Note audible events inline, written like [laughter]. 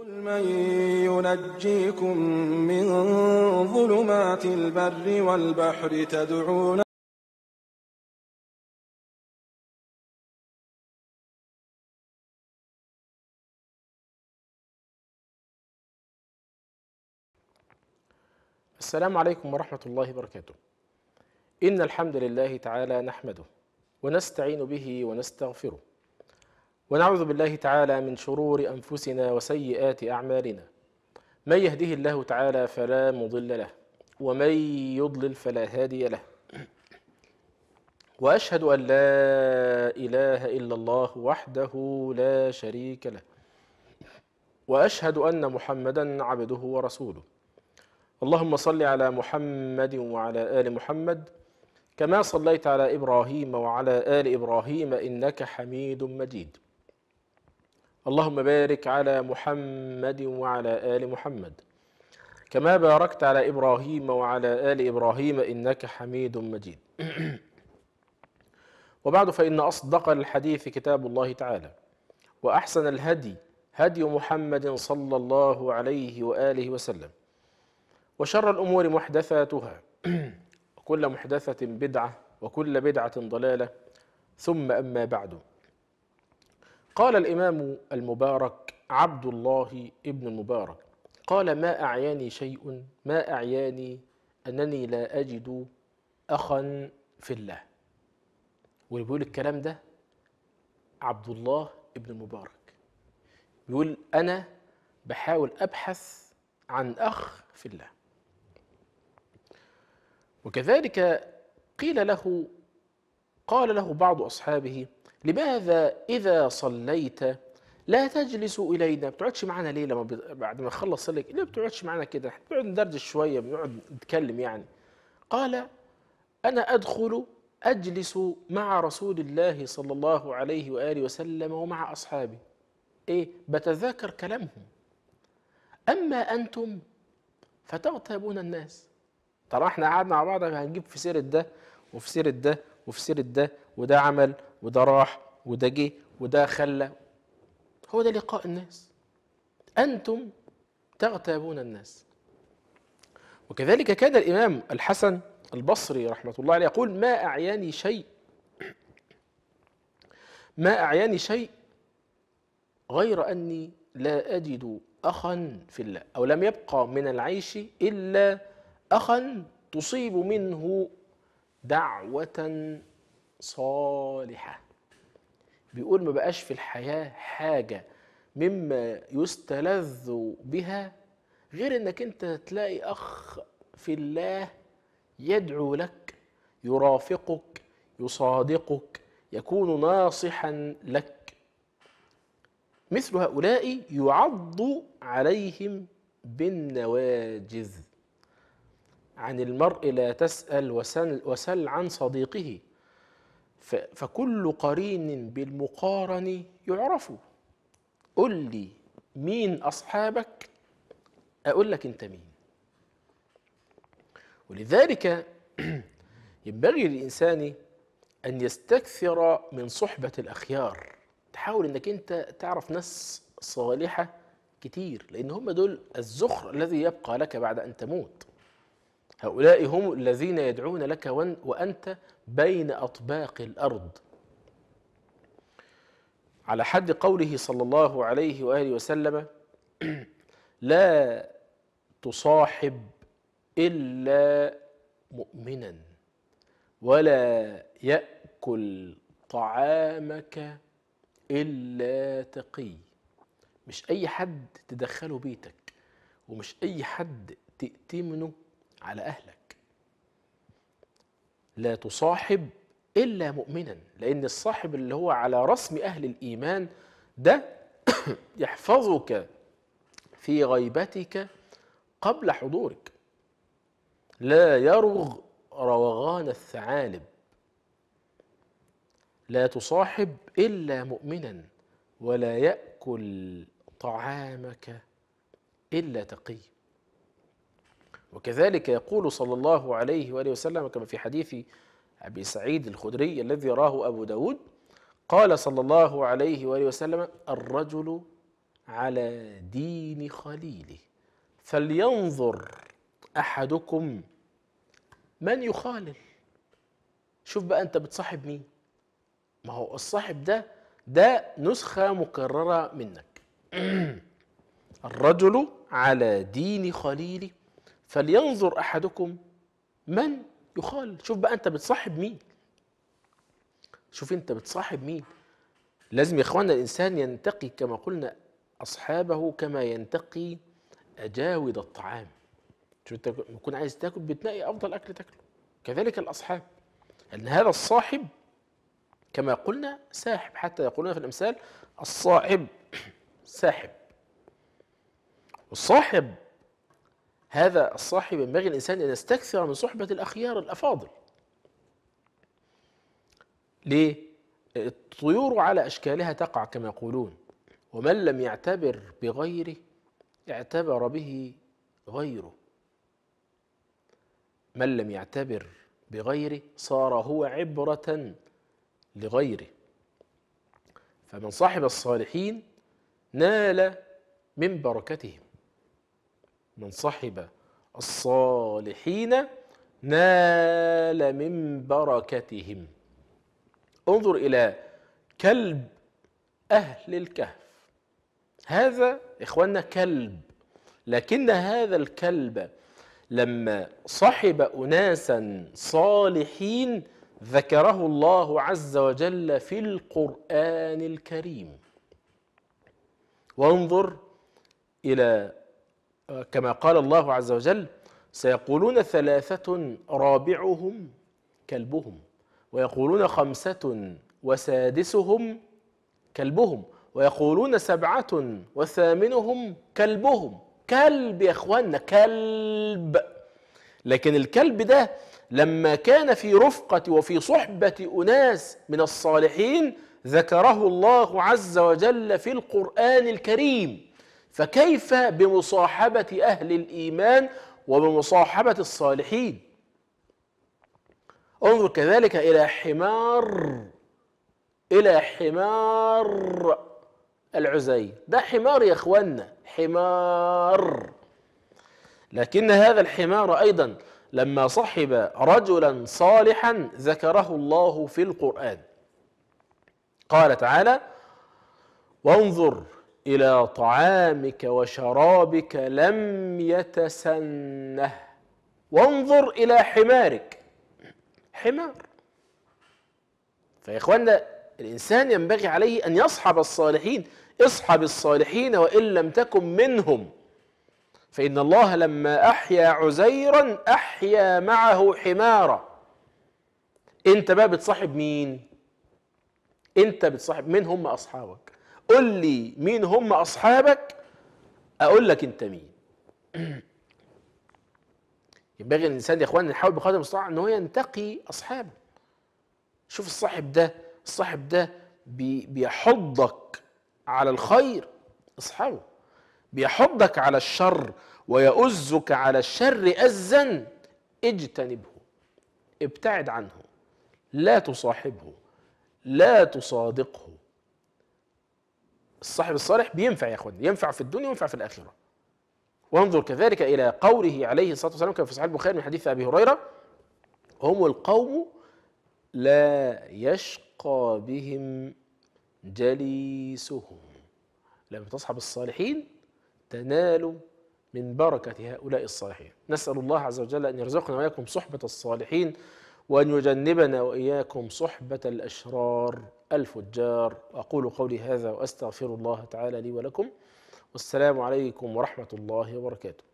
قل من ينجيكم من ظلمات البر والبحر تدعون السلام عليكم ورحمة الله وبركاته إن الحمد لله تعالى نحمده ونستعين به ونستغفره ونعوذ بالله تعالى من شرور أنفسنا وسيئات أعمالنا من يهده الله تعالى فلا مضل له ومن يضلل فلا هادي له واشهد ان لا اله الا الله وحده لا شريك له واشهد ان محمدا عبده ورسوله اللهم صل على محمد وعلى ال محمد كما صليت على ابراهيم وعلى ال ابراهيم انك حميد مجيد اللهم بارك على محمد وعلى ال محمد كما باركت على ابراهيم وعلى ال ابراهيم انك حميد مجيد [clears throat] وبعد فان اصدق الحديث كتاب الله تعالى واحسن الهدي هدي محمد صلى الله عليه واله وسلم وشر الامور محدثاتها [clears throat] وكل محدثه بدعه وكل بدعه ضلاله ثم اما بعد قال الإمام المبارك عبد الله ابن المبارك قال ما أعياني شيء ما أعياني أنني لا أجد أخا في الله واللي بيقول الكلام ده عبد الله ابن المبارك بيقول أنا بحاول أبحث عن أخ في الله وكذلك قيل له قال له بعض أصحابه لماذا إذا صليت لا تجلس إلينا ما بتقعدش معانا ليه لما بعد ما خلص صليك ليه ما بتقعدش معانا كده بنقعد ندردش شوية بنقعد نتكلم يعني قال أنا أدخل أجلس مع رسول الله صلى الله عليه وآله وسلم ومع أصحابي إيه بتذاكر كلامهم أما أنتم فتغتابون الناس طبعا احنا قعدنا مع بعض هنجيب في سيرة ده وفي سيرة ده وفي سيرة ده وده عمل وده راح وده جه وده خلى هو ده لقاء الناس أنتم تغتابون الناس وكذلك كان الإمام الحسن البصري رحمة الله عليه يقول ما أعياني شيء ما أعياني شيء غير أني لا أجد أخا في الله أو لم يبقى من العيش إلا أخا تصيب منه دعوة صالحة بيقول ما بقاش في الحياة حاجة مما يستلذ بها غير انك انت تلاقي اخ في الله يدعو لك يرافقك يصادقك يكون ناصحا لك مثل هؤلاء يعض عليهم بالنواجذ عن المرء لا تسأل وسل, وسل عن صديقه فكل قرين بالمقارن يعرف قل لي مين أصحابك أقول لك أنت مين ولذلك [clears throat] ينبغي للإنسان أن يستكثر من صحبة الأخيار تحاول أنك أنت تعرف ناس صالحة كتير لأن هم دول الزخر الذي يبقى لك بعد أن تموت هؤلاء هم الذين يدعون لك وأنت بين أطباق الأرض على حد قوله صلى الله عليه وآله وسلم [clears throat] لا تصاحب إلا مؤمنا ولا يأكل طعامك إلا تقي مش أي حد تدخله بيتك ومش أي حد تأتمنه على أهلك لا تصاحب إلا مؤمنا لأن الصاحب اللي هو على رسم أهل الإيمان ده [coughs] يحفظك في غيبتك قبل حضورك لا يرغ روغان الثعالب لا تصاحب إلا مؤمنا ولا يأكل طعامك إلا تقي وكذلك يقول صلى الله عليه وآله وسلم كما في حديث أبي سعيد الخدري الذي راه أبو داود قال صلى الله عليه وآله وسلم الرجل على دين خليله فلينظر أحدكم من يخالل شوف بقى أنت بتصاحب مين ما هو الصاحب ده ده نسخة مكررة منك [clears throat] الرجل على دين خليله فلينظر احدكم من يخال شوف بقى انت بتصاحب مين شوف انت بتصاحب مين لازم يا اخوانا الانسان ينتقي كما قلنا اصحابه كما ينتقي اجاود الطعام شوف انت يكون عايز تاكل بتنقي افضل اكل تاكله كذلك الاصحاب ان هذا الصاحب كما قلنا ساحب حتى يقولون في الامثال الصاحب [clears throat] ساحب والصاحب هذا الصاحب ينبغي الإنسان أن يستكثر من صحبة الأخيار الأفاضل ليه؟ الطيور على أشكالها تقع كما يقولون ومن لم يعتبر بغيره اعتبر به غيره من لم يعتبر بغيره صار هو عبرة لغيره فمن صاحب الصالحين نال من بركتهم من صحب الصالحين نال من بركتهم انظر إلى كلب أهل الكهف هذا إخواننا كلب لكن هذا الكلب لما صحب أناسا صالحين ذكره الله عز وجل في القرآن الكريم وانظر إلى كما قال الله عز وجل سيقولون ثلاثة رابعهم كلبهم ويقولون خمسة وسادسهم كلبهم ويقولون سبعة وثامنهم كلبهم كلب يا اخوانا كلب لكن الكلب ده لما كان في رفقة وفي صحبة أناس من الصالحين ذكره الله عز وجل في القرآن الكريم فكيف بمصاحبة أهل الإيمان وبمصاحبة الصالحين انظر كذلك إلى حمار إلى حمار العزي ده حمار يا إخوانا حمار لكن هذا الحمار أيضا لما صحب رجلا صالحا ذكره الله في القرآن قال تعالى وانظر الى طعامك وشرابك لم يتسنه وانظر الى حمارك حمار فيا الانسان ينبغي عليه ان يصحب الصالحين اصحب الصالحين وان لم تكن منهم فان الله لما احيا عزيرا احيا معه حمارا انت بقى بتصاحب مين انت بتصاحب مين هم اصحابك قل لي مين هم أصحابك أقول لك أنت مين [clears throat] ينبغي الإنسان يا إخوان يحاول بقدر المستطاع أن هو ينتقي أصحابه شوف الصاحب ده الصاحب ده بي بيحضك على الخير اصحابه بيحضك على الشر ويؤزك على الشر أزا اجتنبه ابتعد عنه لا تصاحبه لا تصادقه الصاحب الصالح بينفع يا اخواننا ينفع في الدنيا وينفع في الاخره وانظر كذلك الى قوله عليه الصلاه والسلام كما في صحيح البخاري من حديث ابي هريره هم القوم لا يشقى بهم جليسهم لما تصحب الصالحين تنال من بركة هؤلاء الصالحين نسأل الله عز وجل أن يرزقنا وإياكم صحبة الصالحين وأن يجنبنا وإياكم صحبة الأشرار الفجار أقول قولي هذا وأستغفر الله تعالى لي ولكم والسلام عليكم ورحمة الله وبركاته